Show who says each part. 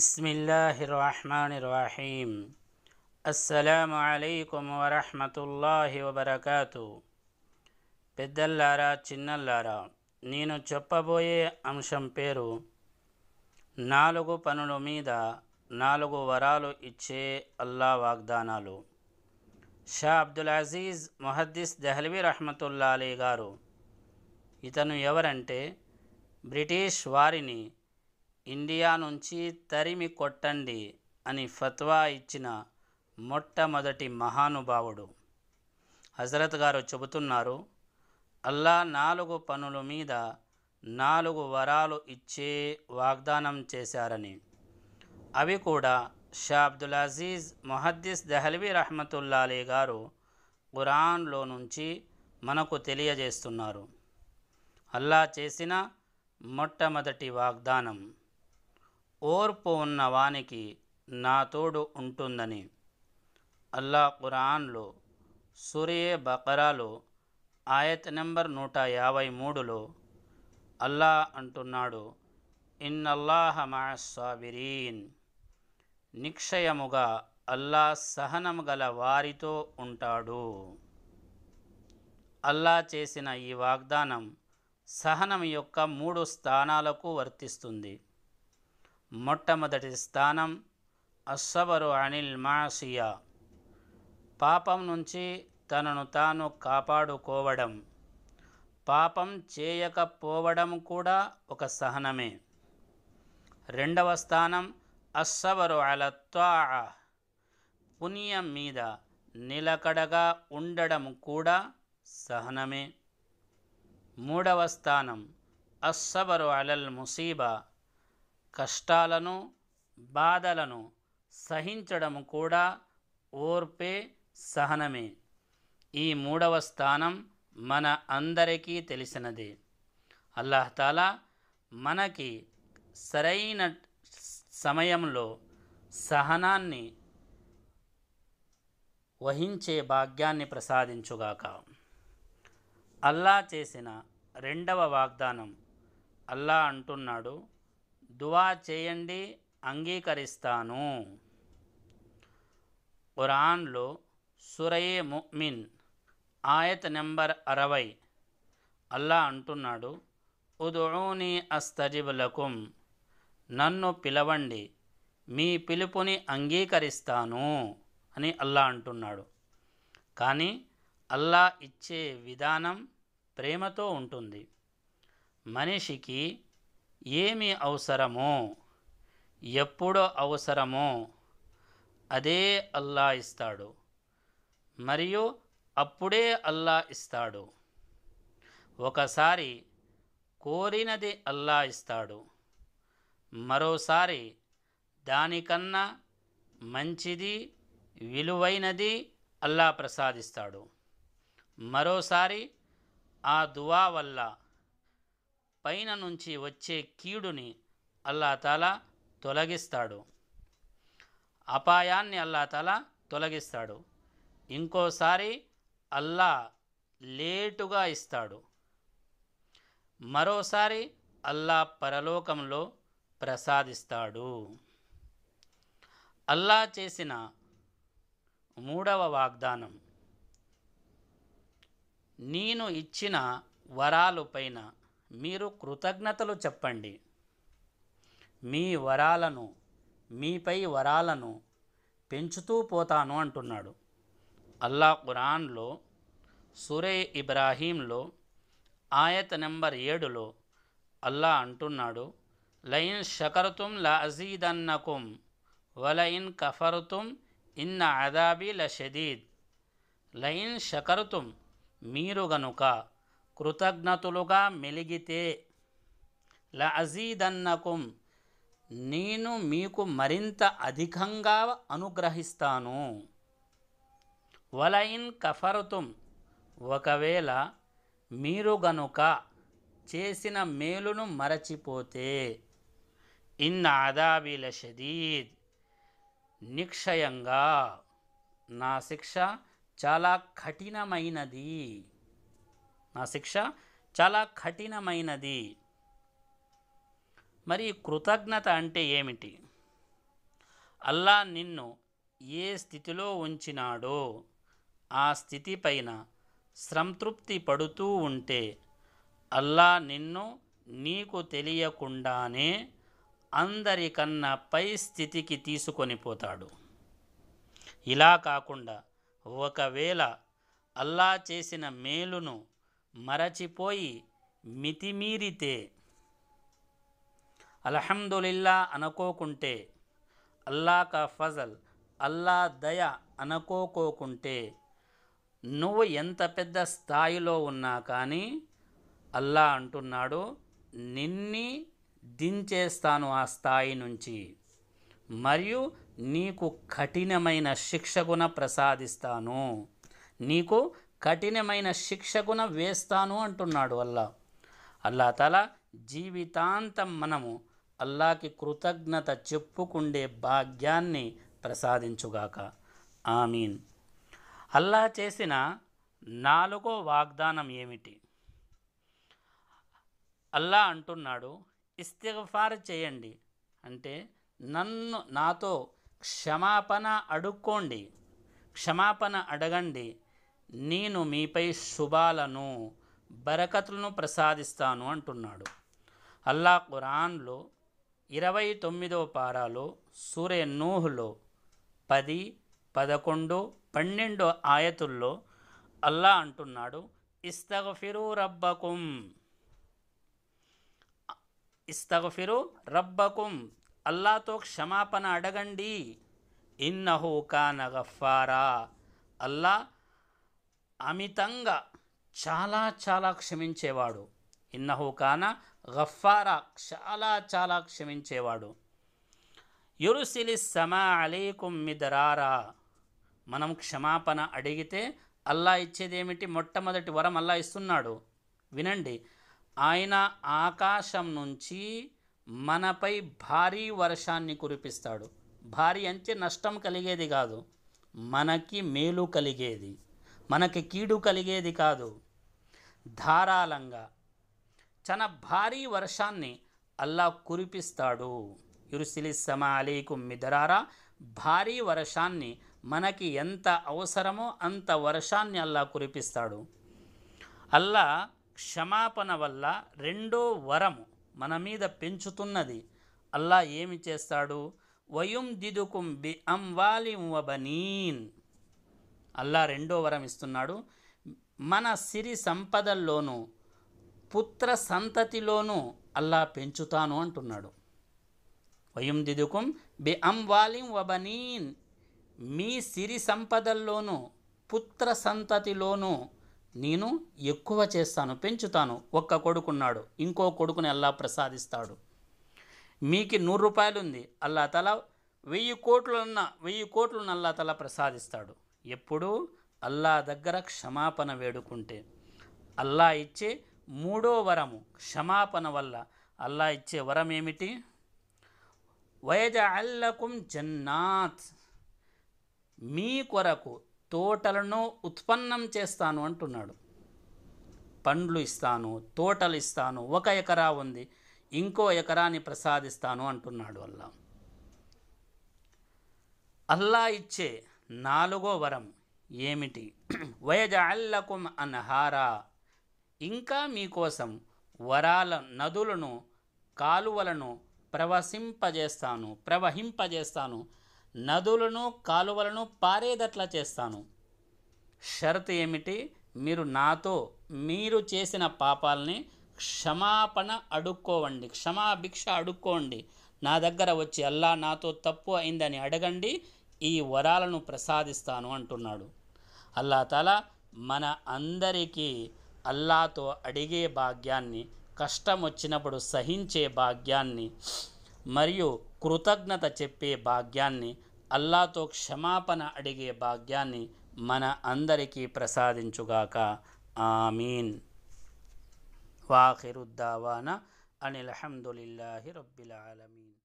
Speaker 1: بسم الله الرحمن الرحيم అస్సలాము అలైకుం వరహమతుల్లాహి వబర్కాతు పెద్దల్లారా చిన్నల్లారా నేను చెప్పబోయే అంశం పేరు నాలుగు పనుల మీద నాలుగు వరాలు ఇచ్చే అల్లా వాగ్దానాలు షా అబ్దుల్ అజీజ్ మొహద్దీస్ దహల్వి రహమతుల్లా అలీ గారు ఇతను ఎవరంటే బ్రిటిష్ వారిని ఇండియా నుంచి తరిమి కొట్టండి అని ఫత్వా ఇచ్చిన మొట్టమొదటి మహానుభావుడు హజరత్ గారు చెబుతున్నారు అల్లా నాలుగు పనుల మీద నాలుగు వరాలు ఇచ్చే వాగ్దానం చేశారని అవి కూడా షా అబ్దుల్ అజీజ్ మొహద్దీస్ దహల్వి రహమతుల్లా అలీ గారు ఖురాన్లో నుంచి మనకు తెలియజేస్తున్నారు అల్లా చేసిన మొట్టమొదటి వాగ్దానం ఓర్పు ఉన్నవానికి నా తోడు ఉంటుందని అల్లా ఖురాన్లో సురే బకరాలో ఆయత్ నెంబర్ నూట యాభై మూడులో అల్లా అంటున్నాడు ఇన్నల్లాహ మాస్వాబిరీన్ నిక్షయముగా అల్లా సహనం గల వారితో ఉంటాడు అల్లా చేసిన ఈ వాగ్దానం సహనం యొక్క మూడు స్థానాలకు వర్తిస్తుంది మొట్టమొదటి స్థానం అస్సబరు అనిల్ మాసియా పాపం నుంచి తనను తాను కాపాడుకోవడం పాపం చేయకపోవడం కూడా ఒక సహనమే రెండవ స్థానం అస్సబరు అలత్వా పుణ్యం మీద నిలకడగా ఉండడం కూడా సహనమే మూడవ స్థానం అస్సబరు అలల్ ముసీబా కష్టాలను బాధలను సహించడం కూడా ఓర్పే సహనమే ఈ మూడవ స్థానం మన అందరికీ తెలిసినది అల్లాహతాలా మనకి సరైన సమయంలో సహనాన్ని వహించే భాగ్యాన్ని ప్రసాదించుగాక అల్లా చేసిన రెండవ వాగ్దానం అల్లా అంటున్నాడు దువా చేయండి అంగీకరిస్తాను ఖురాన్లో సురయే ముమిన్ ఆయత్ నెంబర్ అరవై అల్లా అంటున్నాడు ఉదుని అస్తజిబులకుం నన్ను పిలవండి మీ పిలుపుని అంగీకరిస్తాను అని అల్లా అంటున్నాడు కానీ అల్లా ఇచ్చే విధానం ప్రేమతో ఉంటుంది మనిషికి ఏమి అవసరమో ఎప్పుడు అవసరమో అదే అల్లా ఇస్తాడు మరియు అప్పుడే అల్లా ఇస్తాడు ఒకసారి కోరినది అల్లా ఇస్తాడు మరోసారి దానికన్నా మంచిది విలువైనది అల్లా ప్రసాదిస్తాడు మరోసారి ఆ దువా వల్ల పైన నుంచి వచ్చే కీడుని తల తొలగిస్తాడు అపాయాన్ని అల్లాతాలా తొలగిస్తాడు ఇంకోసారి అల్లా లేటుగా ఇస్తాడు మరోసారి అల్లా పరలోకంలో ప్రసాదిస్తాడు అల్లా చేసిన మూడవ వాగ్దానం నేను ఇచ్చిన వరాలు పైన మీరు కృతజ్ఞతలు చెప్పండి మీ వరాలను మీపై వరాలను పెంచుతూ పోతాను అంటున్నాడు అల్లా ఖురాన్లో సురే ఇబ్రాహీంలో ఆయత నెంబర్ ఏడులో అల్లా అంటున్నాడు లయిన్ షకర్తుం ల అజీదన్నకుం వలయిన్ కఫరుతుం ఇన్న అదాబి లషదీద్ షదీద్ లయిన్ షకర్తుం మీరు గనుక కృతజ్ఞతులుగా మెలిగితే లజీదన్నకుం నేను మీకు మరింత అధికంగా అనుగ్రహిస్తాను వలయిన్ కఫరుతుం ఒకవేళ మీరు గనుక చేసిన మేలును మరచిపోతే ఇన్ ఆదాబీల షదీద్ నిక్షయంగా నా శిక్ష చాలా కఠినమైనది నా శిక్ష చాలా కఠినమైనది మరి కృతజ్ఞత అంటే ఏమిటి అల్లా నిన్ను ఏ స్థితిలో ఉంచినాడో ఆ స్థితిపైన సంతృప్తి పడుతూ ఉంటే అల్లా నిన్ను నీకు తెలియకుండానే అందరికన్నా పై స్థితికి తీసుకొని పోతాడు ఇలా కాకుండా ఒకవేళ అల్లా చేసిన మేలును మరచిపోయి మితిమీరితే అల్హమ్దులిల్లా అనుకోకుంటే అల్లా కా ఫజల్ అల్లా దయ అనుకోకోకుంటే నువ్వు ఎంత పెద్ద స్థాయిలో ఉన్నా కానీ అల్లా అంటున్నాడు నిన్ని దించేస్తాను ఆ స్థాయి నుంచి మరియు నీకు కఠినమైన శిక్షకున ప్రసాదిస్తాను నీకు కఠినమైన శిక్షకున వేస్తాను అంటున్నాడు అల్లా అల్లా తల జీవితాంతం మనము అల్లాకి కృతజ్ఞత చెప్పుకుండే భాగ్యాన్ని ప్రసాదించుగాక ఆమీన్ అల్లా చేసిన నాలుగో వాగ్దానం ఏమిటి అల్లా అంటున్నాడు ఇస్తిగఫార్ చేయండి అంటే నన్ను నాతో క్షమాపణ అడుక్కోండి క్షమాపణ అడగండి నేను మీపై శుభాలను బరకతులను ప్రసాదిస్తాను అంటున్నాడు అల్లా ఖురాన్లో ఇరవై తొమ్మిదో పారాలో సూర్య నూహ్లో పది పదకొండు పన్నెండు ఆయతుల్లో అల్లా అంటున్నాడు ఇస్తగఫిరు రబ్బకుం ఇస్తగఫిరు రబ్బకుం అల్లాతో క్షమాపణ అడగండి ఇన్నహూకా నగఫారా అల్లా అమితంగా చాలా చాలా క్షమించేవాడు ఇన్నహో కాన గఫారా చాలా చాలా క్షమించేవాడు యురుసిలి సమా అలీకుం మిదరారా మనం క్షమాపణ అడిగితే అల్లా ఇచ్చేదేమిటి మొట్టమొదటి వరం అల్లా ఇస్తున్నాడు వినండి ఆయన ఆకాశం నుంచి మనపై భారీ వర్షాన్ని కురిపిస్తాడు భారీ అంటే నష్టం కలిగేది కాదు మనకి మేలు కలిగేది మనకి కీడు కలిగేది కాదు ధారాళంగా చన భారీ వర్షాన్ని అల్లా కురిపిస్తాడు ఇరుసిలిస్సమా అలీకుం మిదరారా భారీ వర్షాన్ని మనకి ఎంత అవసరమో అంత వర్షాన్ని అల్లా కురిపిస్తాడు అల్లా క్షమాపణ వల్ల రెండో వరము మన మీద పెంచుతున్నది అల్లా ఏమి చేస్తాడు వయుం దిదుకుం బి అంవాలి వబనీన్ అల్లా రెండో వరం ఇస్తున్నాడు మన సిరి సంపదల్లోనూ పుత్ర సంతతిలోనూ అల్లా పెంచుతాను అంటున్నాడు వయం దిదుకుం బి అంవాలిం వబనీన్ మీ సిరి సంపదల్లోనూ పుత్ర సంతతిలోనూ నేను ఎక్కువ చేస్తాను పెంచుతాను ఒక్క కొడుకున్నాడు ఇంకో కొడుకుని అల్లా ప్రసాదిస్తాడు మీకు నూరు రూపాయలు ఉంది అల్లా తల వెయ్యి కోట్లున్న వెయ్యి కోట్లను అల్లా తల ప్రసాదిస్తాడు ఎప్పుడూ అల్లా దగ్గర క్షమాపణ వేడుకుంటే అల్లా ఇచ్చే మూడో వరము క్షమాపణ వల్ల అల్లా ఇచ్చే వరం ఏమిటి వయజ అల్లకుం జన్నాత్ మీ కొరకు తోటలను ఉత్పన్నం చేస్తాను అంటున్నాడు పండ్లు ఇస్తాను తోటలు ఇస్తాను ఒక ఎకరా ఉంది ఇంకో ఎకరాని ప్రసాదిస్తాను అంటున్నాడు అల్లా అల్లా ఇచ్చే నాలుగో వరం ఏమిటి వయజాల్లకుం అన్హారా ఇంకా మీకోసం వరాల నదులను కాలువలను ప్రవసింపజేస్తాను ప్రవహింపజేస్తాను నదులను కాలువలను పారేదట్లా చేస్తాను షరత్ ఏమిటి మీరు నాతో మీరు చేసిన పాపాలని క్షమాపణ అడుక్కోవండి క్షమాభిక్ష అడుక్కోండి నా దగ్గర వచ్చి అల్లా నాతో తప్పు అయిందని అడగండి ఈ వరాలను ప్రసాదిస్తాను అంటున్నాడు అల్లాతల మన అందరికీ అల్లాతో అడిగే భాగ్యాన్ని కష్టం వచ్చినప్పుడు సహించే భాగ్యాన్ని మరియు కృతజ్ఞత చెప్పే భాగ్యాన్ని అల్లాతో క్షమాపణ అడిగే భాగ్యాన్ని మన అందరికీ ప్రసాదించుగాక ఆమీన్ వాహిరుద్దావాన అనిల్ అహమ్దుల్లాహి రబ్బిల్ ఆలమీన్